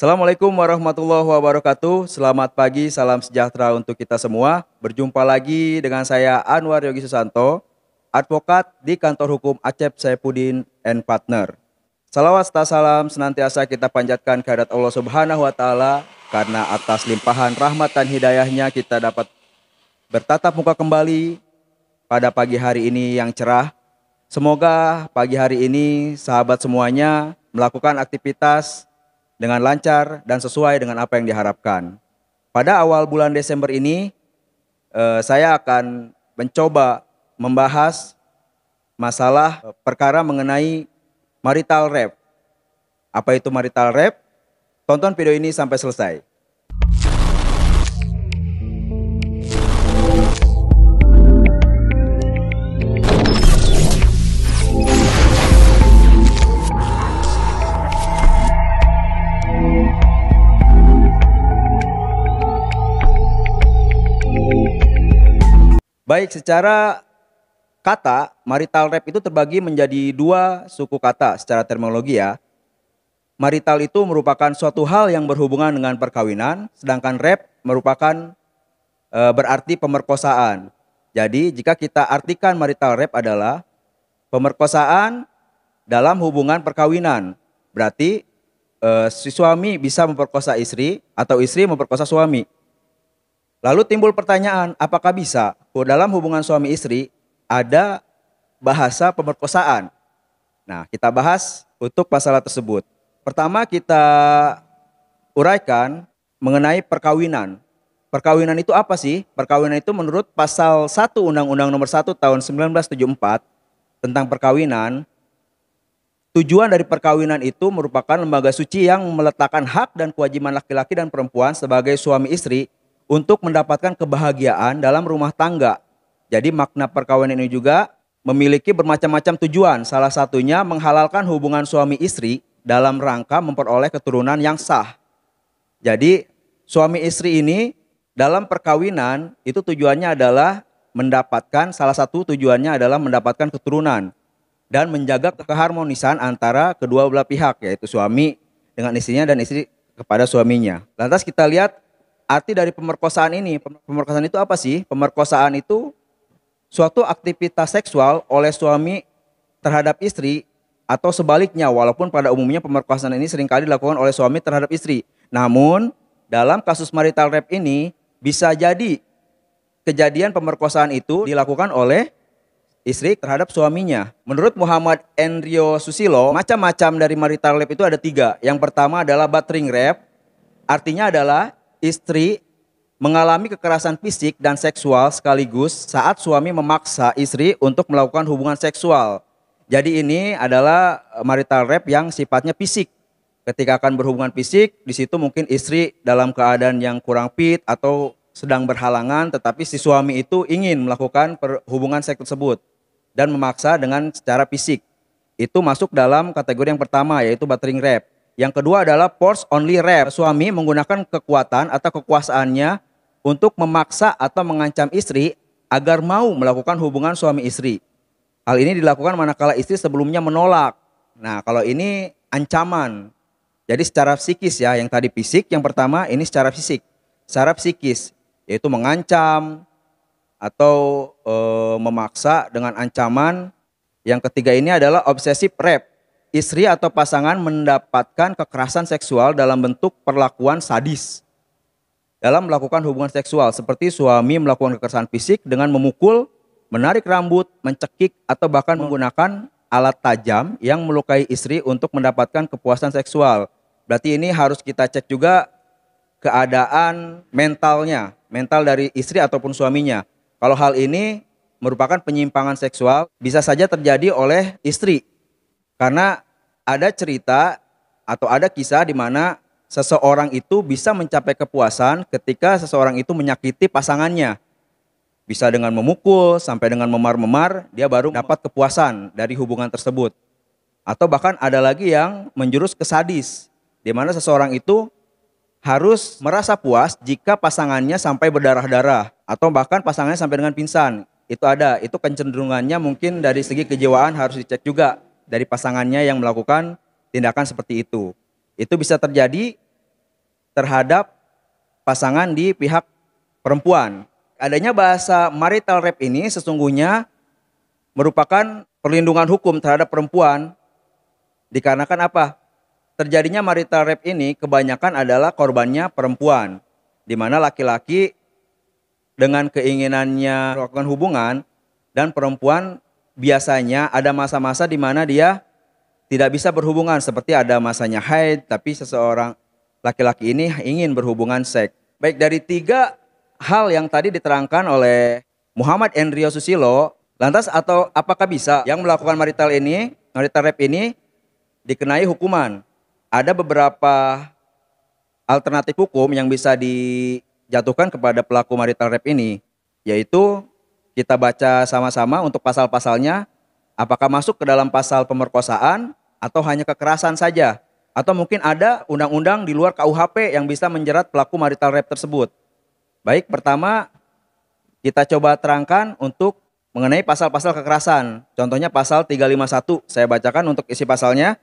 Assalamualaikum warahmatullahi wabarakatuh. Selamat pagi, salam sejahtera untuk kita semua. Berjumpa lagi dengan saya Anwar Yogi Susanto, advokat di kantor hukum Acep Saipudin and Partner. Salawat serta salam senantiasa kita panjatkan kehadirat Allah Subhanahu wa taala karena atas limpahan rahmat dan hidayahnya kita dapat bertatap muka kembali pada pagi hari ini yang cerah. Semoga pagi hari ini sahabat semuanya melakukan aktivitas dengan lancar dan sesuai dengan apa yang diharapkan. Pada awal bulan Desember ini, eh, saya akan mencoba membahas masalah eh, perkara mengenai marital rap. Apa itu marital rap? Tonton video ini sampai selesai. Baik, secara kata, marital rap itu terbagi menjadi dua suku kata secara terminologi ya. Marital itu merupakan suatu hal yang berhubungan dengan perkawinan, sedangkan rap merupakan e, berarti pemerkosaan. Jadi, jika kita artikan marital rap adalah pemerkosaan dalam hubungan perkawinan. Berarti e, si suami bisa memperkosa istri atau istri memperkosa suami. Lalu timbul pertanyaan, apakah bisa? Oh, dalam hubungan suami istri ada bahasa pemerkosaan. Nah, kita bahas untuk pasal tersebut. Pertama kita uraikan mengenai perkawinan. Perkawinan itu apa sih? Perkawinan itu menurut pasal 1 Undang-Undang Nomor 1 tahun 1974 tentang perkawinan Tujuan dari perkawinan itu merupakan lembaga suci yang meletakkan hak dan kewajiban laki-laki dan perempuan sebagai suami istri untuk mendapatkan kebahagiaan dalam rumah tangga. Jadi makna perkawinan ini juga memiliki bermacam-macam tujuan. Salah satunya menghalalkan hubungan suami istri dalam rangka memperoleh keturunan yang sah. Jadi suami istri ini dalam perkawinan itu tujuannya adalah mendapatkan salah satu tujuannya adalah mendapatkan keturunan dan menjaga keharmonisan antara kedua belah pihak yaitu suami dengan istrinya dan istri kepada suaminya. Lantas kita lihat Arti dari pemerkosaan ini, pemerkosaan itu apa sih? Pemerkosaan itu suatu aktivitas seksual oleh suami terhadap istri atau sebaliknya walaupun pada umumnya pemerkosaan ini seringkali dilakukan oleh suami terhadap istri. Namun dalam kasus marital rape ini bisa jadi kejadian pemerkosaan itu dilakukan oleh istri terhadap suaminya. Menurut Muhammad Enrio Susilo, macam-macam dari marital rape itu ada tiga. Yang pertama adalah battering rape, artinya adalah istri mengalami kekerasan fisik dan seksual sekaligus saat suami memaksa istri untuk melakukan hubungan seksual. Jadi ini adalah eh, marital rape yang sifatnya fisik. Ketika akan berhubungan fisik, di situ mungkin istri dalam keadaan yang kurang fit atau sedang berhalangan tetapi si suami itu ingin melakukan hubungan seks tersebut dan memaksa dengan secara fisik. Itu masuk dalam kategori yang pertama yaitu battering rape. Yang kedua adalah force only rap. Suami menggunakan kekuatan atau kekuasaannya untuk memaksa atau mengancam istri agar mau melakukan hubungan suami istri. Hal ini dilakukan manakala istri sebelumnya menolak. Nah, kalau ini ancaman. Jadi secara psikis ya, yang tadi fisik, yang pertama ini secara fisik. Secara psikis, yaitu mengancam atau e, memaksa dengan ancaman. Yang ketiga ini adalah obsesif rap istri atau pasangan mendapatkan kekerasan seksual dalam bentuk perlakuan sadis dalam melakukan hubungan seksual seperti suami melakukan kekerasan fisik dengan memukul, menarik rambut, mencekik atau bahkan hmm. menggunakan alat tajam yang melukai istri untuk mendapatkan kepuasan seksual. Berarti ini harus kita cek juga keadaan mentalnya, mental dari istri ataupun suaminya. Kalau hal ini merupakan penyimpangan seksual bisa saja terjadi oleh istri karena ada cerita atau ada kisah di mana seseorang itu bisa mencapai kepuasan ketika seseorang itu menyakiti pasangannya. Bisa dengan memukul sampai dengan memar-memar, dia baru dapat kepuasan dari hubungan tersebut. Atau bahkan ada lagi yang menjurus ke sadis, di mana seseorang itu harus merasa puas jika pasangannya sampai berdarah-darah atau bahkan pasangannya sampai dengan pingsan. Itu ada, itu kecenderungannya mungkin dari segi kejiwaan harus dicek juga dari pasangannya yang melakukan tindakan seperti itu. Itu bisa terjadi terhadap pasangan di pihak perempuan. Adanya bahasa marital rape ini sesungguhnya merupakan perlindungan hukum terhadap perempuan dikarenakan apa? Terjadinya marital rape ini kebanyakan adalah korbannya perempuan, di mana laki-laki dengan keinginannya melakukan hubungan dan perempuan biasanya ada masa-masa di mana dia tidak bisa berhubungan seperti ada masanya haid tapi seseorang laki-laki ini ingin berhubungan seks. Baik dari tiga hal yang tadi diterangkan oleh Muhammad Enrio Susilo, lantas atau apakah bisa yang melakukan marital ini, marital rape ini dikenai hukuman? Ada beberapa alternatif hukum yang bisa dijatuhkan kepada pelaku marital rape ini, yaitu kita baca sama-sama untuk pasal-pasalnya. Apakah masuk ke dalam pasal pemerkosaan atau hanya kekerasan saja? Atau mungkin ada undang-undang di luar KUHP yang bisa menjerat pelaku marital rape tersebut? Baik, pertama kita coba terangkan untuk mengenai pasal-pasal kekerasan. Contohnya pasal 351, saya bacakan untuk isi pasalnya.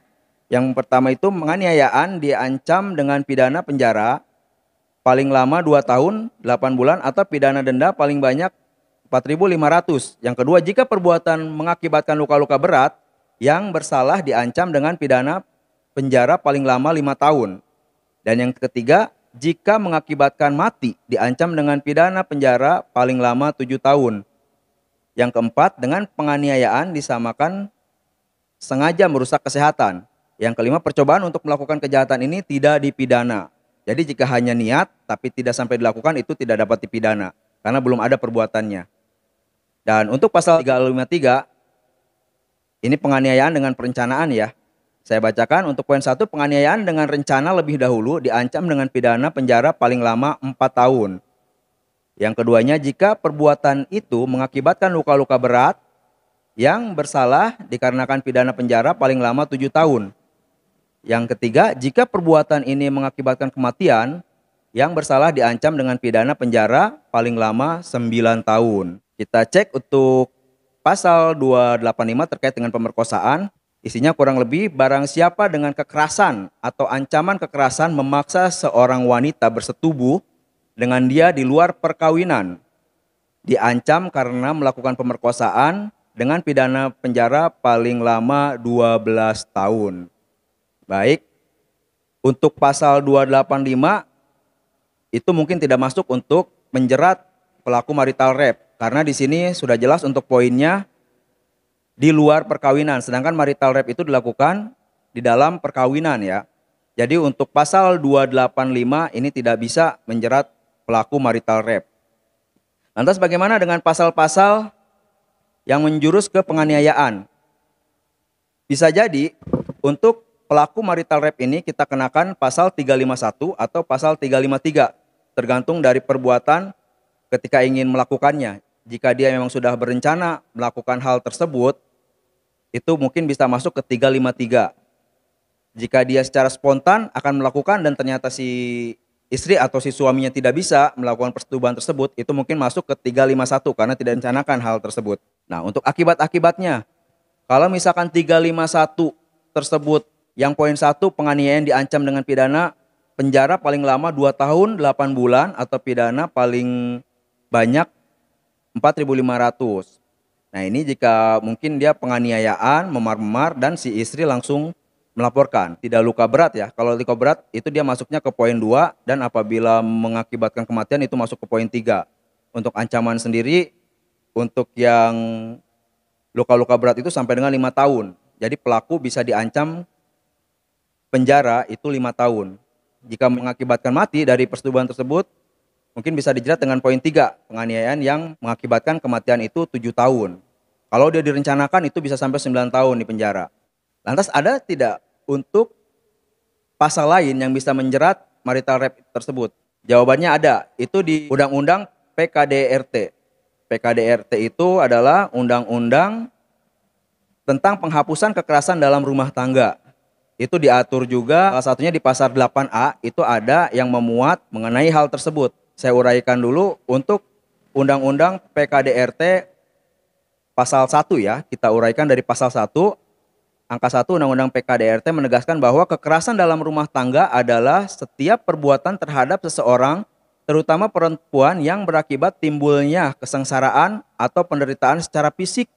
Yang pertama itu menganiayaan diancam dengan pidana penjara paling lama 2 tahun 8 bulan atau pidana denda paling banyak 4.500. Yang kedua, jika perbuatan mengakibatkan luka-luka berat, yang bersalah diancam dengan pidana penjara paling lama lima tahun. Dan yang ketiga, jika mengakibatkan mati, diancam dengan pidana penjara paling lama tujuh tahun. Yang keempat, dengan penganiayaan disamakan sengaja merusak kesehatan. Yang kelima, percobaan untuk melakukan kejahatan ini tidak dipidana. Jadi jika hanya niat tapi tidak sampai dilakukan itu tidak dapat dipidana karena belum ada perbuatannya. Dan untuk pasal 353, ini penganiayaan dengan perencanaan ya. Saya bacakan untuk poin satu penganiayaan dengan rencana lebih dahulu diancam dengan pidana penjara paling lama 4 tahun. Yang keduanya, jika perbuatan itu mengakibatkan luka-luka berat, yang bersalah dikarenakan pidana penjara paling lama 7 tahun. Yang ketiga, jika perbuatan ini mengakibatkan kematian, yang bersalah diancam dengan pidana penjara paling lama 9 tahun. Kita cek untuk pasal 285 terkait dengan pemerkosaan. Isinya kurang lebih barang siapa dengan kekerasan atau ancaman kekerasan memaksa seorang wanita bersetubuh dengan dia di luar perkawinan diancam karena melakukan pemerkosaan dengan pidana penjara paling lama 12 tahun. Baik. Untuk pasal 285 itu mungkin tidak masuk untuk menjerat pelaku marital rape karena di sini sudah jelas untuk poinnya di luar perkawinan, sedangkan marital rape itu dilakukan di dalam perkawinan ya. Jadi untuk pasal 285 ini tidak bisa menjerat pelaku marital rape. Lantas bagaimana dengan pasal-pasal yang menjurus ke penganiayaan? Bisa jadi untuk pelaku marital rape ini kita kenakan pasal 351 atau pasal 353 tergantung dari perbuatan ketika ingin melakukannya jika dia memang sudah berencana melakukan hal tersebut, itu mungkin bisa masuk ke 353. Jika dia secara spontan akan melakukan dan ternyata si istri atau si suaminya tidak bisa melakukan persetubuhan tersebut, itu mungkin masuk ke 351 karena tidak rencanakan hal tersebut. Nah, untuk akibat-akibatnya, kalau misalkan 351 tersebut yang poin satu penganiayaan diancam dengan pidana penjara paling lama 2 tahun 8 bulan atau pidana paling banyak 4.500. Nah ini jika mungkin dia penganiayaan, memar-memar, dan si istri langsung melaporkan. Tidak luka berat ya. Kalau luka berat itu dia masuknya ke poin 2 dan apabila mengakibatkan kematian itu masuk ke poin 3. Untuk ancaman sendiri, untuk yang luka-luka berat itu sampai dengan lima tahun. Jadi pelaku bisa diancam penjara itu lima tahun. Jika mengakibatkan mati dari persetubuhan tersebut, mungkin bisa dijerat dengan poin tiga penganiayaan yang mengakibatkan kematian itu tujuh tahun. Kalau dia direncanakan itu bisa sampai sembilan tahun di penjara. Lantas ada tidak untuk pasal lain yang bisa menjerat marital rape tersebut? Jawabannya ada. Itu di Undang-Undang PKDRT. PKDRT itu adalah Undang-Undang tentang penghapusan kekerasan dalam rumah tangga. Itu diatur juga salah satunya di pasar 8A itu ada yang memuat mengenai hal tersebut saya uraikan dulu untuk Undang-Undang PKDRT pasal 1 ya, kita uraikan dari pasal 1 angka 1 Undang-Undang PKDRT menegaskan bahwa kekerasan dalam rumah tangga adalah setiap perbuatan terhadap seseorang terutama perempuan yang berakibat timbulnya kesengsaraan atau penderitaan secara fisik,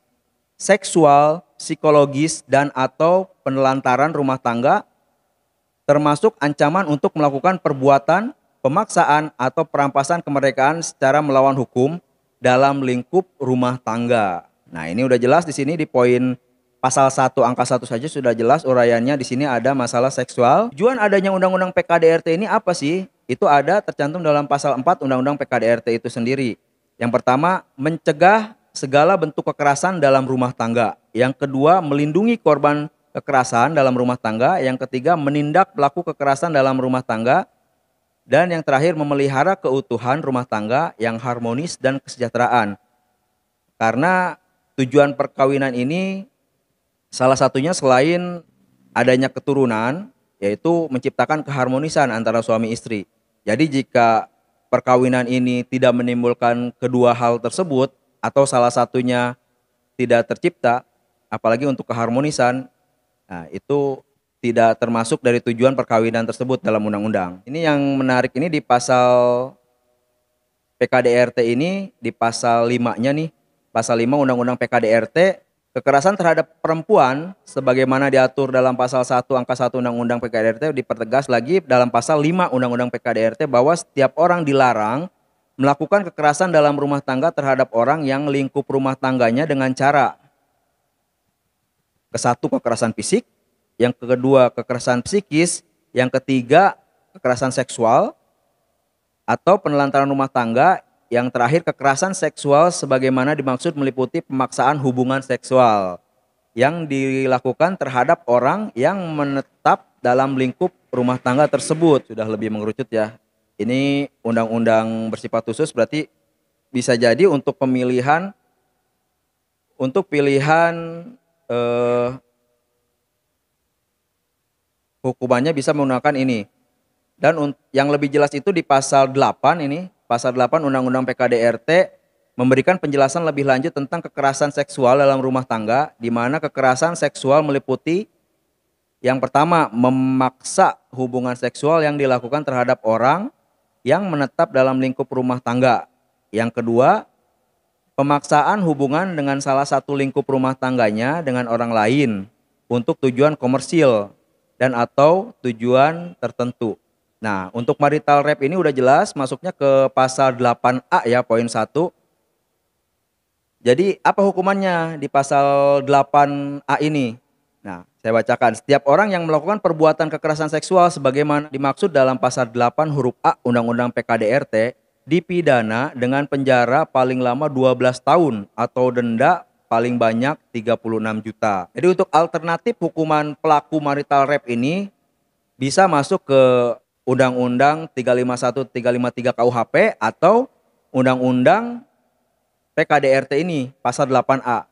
seksual, psikologis dan atau penelantaran rumah tangga termasuk ancaman untuk melakukan perbuatan pemaksaan atau perampasan kemerdekaan secara melawan hukum dalam lingkup rumah tangga. Nah, ini udah jelas di sini di poin pasal 1 angka 1 saja sudah jelas uraiannya di sini ada masalah seksual. Tujuan adanya undang-undang PKDRT ini apa sih? Itu ada tercantum dalam pasal 4 undang-undang PKDRT itu sendiri. Yang pertama, mencegah segala bentuk kekerasan dalam rumah tangga. Yang kedua, melindungi korban kekerasan dalam rumah tangga. Yang ketiga, menindak pelaku kekerasan dalam rumah tangga. Dan yang terakhir memelihara keutuhan rumah tangga yang harmonis dan kesejahteraan. Karena tujuan perkawinan ini salah satunya selain adanya keturunan yaitu menciptakan keharmonisan antara suami istri. Jadi jika perkawinan ini tidak menimbulkan kedua hal tersebut atau salah satunya tidak tercipta apalagi untuk keharmonisan nah itu tidak termasuk dari tujuan perkawinan tersebut dalam undang-undang. Ini yang menarik ini di pasal PKDRT ini di pasal 5-nya nih, pasal 5 Undang-Undang PKDRT kekerasan terhadap perempuan sebagaimana diatur dalam pasal 1 angka 1 Undang-Undang PKDRT dipertegas lagi dalam pasal 5 Undang-Undang PKDRT bahwa setiap orang dilarang melakukan kekerasan dalam rumah tangga terhadap orang yang lingkup rumah tangganya dengan cara kesatu kekerasan fisik, yang kedua kekerasan psikis, yang ketiga kekerasan seksual atau penelantaran rumah tangga, yang terakhir kekerasan seksual sebagaimana dimaksud meliputi pemaksaan hubungan seksual yang dilakukan terhadap orang yang menetap dalam lingkup rumah tangga tersebut sudah lebih mengerucut ya. Ini undang-undang bersifat khusus berarti bisa jadi untuk pemilihan untuk pilihan eh, hukumannya bisa menggunakan ini. Dan yang lebih jelas itu di pasal 8 ini, pasal 8 Undang-Undang PKDRT memberikan penjelasan lebih lanjut tentang kekerasan seksual dalam rumah tangga di mana kekerasan seksual meliputi yang pertama memaksa hubungan seksual yang dilakukan terhadap orang yang menetap dalam lingkup rumah tangga. Yang kedua, pemaksaan hubungan dengan salah satu lingkup rumah tangganya dengan orang lain untuk tujuan komersil dan atau tujuan tertentu. Nah, untuk marital rape ini udah jelas masuknya ke pasal 8A ya, poin 1. Jadi apa hukumannya di pasal 8A ini? Nah, saya bacakan. Setiap orang yang melakukan perbuatan kekerasan seksual sebagaimana dimaksud dalam pasal 8 huruf A Undang-Undang PKDRT dipidana dengan penjara paling lama 12 tahun atau denda paling banyak 36 juta. Jadi untuk alternatif hukuman pelaku marital rape ini bisa masuk ke Undang-Undang 351 353 KUHP atau Undang-Undang PKDRT ini pasal 8A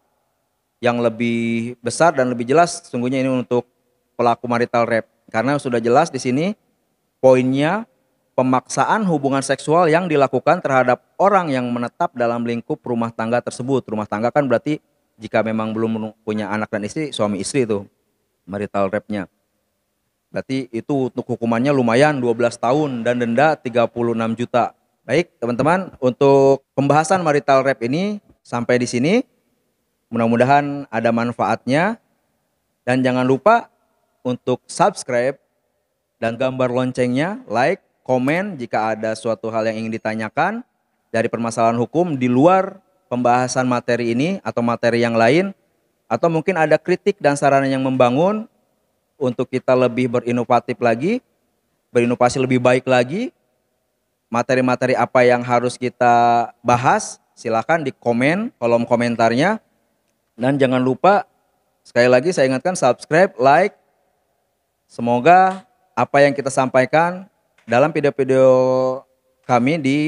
yang lebih besar dan lebih jelas sungguhnya ini untuk pelaku marital rape karena sudah jelas di sini poinnya pemaksaan hubungan seksual yang dilakukan terhadap orang yang menetap dalam lingkup rumah tangga tersebut. Rumah tangga kan berarti jika memang belum punya anak dan istri, suami istri itu marital rapnya. Berarti itu untuk hukumannya lumayan 12 tahun dan denda 36 juta. Baik teman-teman, untuk pembahasan marital rap ini sampai di sini. Mudah-mudahan ada manfaatnya. Dan jangan lupa untuk subscribe dan gambar loncengnya, like, komen jika ada suatu hal yang ingin ditanyakan dari permasalahan hukum di luar pembahasan materi ini atau materi yang lain atau mungkin ada kritik dan saran yang membangun untuk kita lebih berinovatif lagi, berinovasi lebih baik lagi. Materi-materi apa yang harus kita bahas silahkan di komen kolom komentarnya dan jangan lupa sekali lagi saya ingatkan subscribe, like. Semoga apa yang kita sampaikan dalam video-video kami di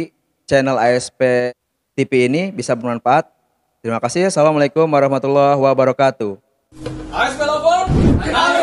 channel ASP TV ini bisa bermanfaat. Terima kasih. Assalamualaikum warahmatullahi wabarakatuh. ASP Lover,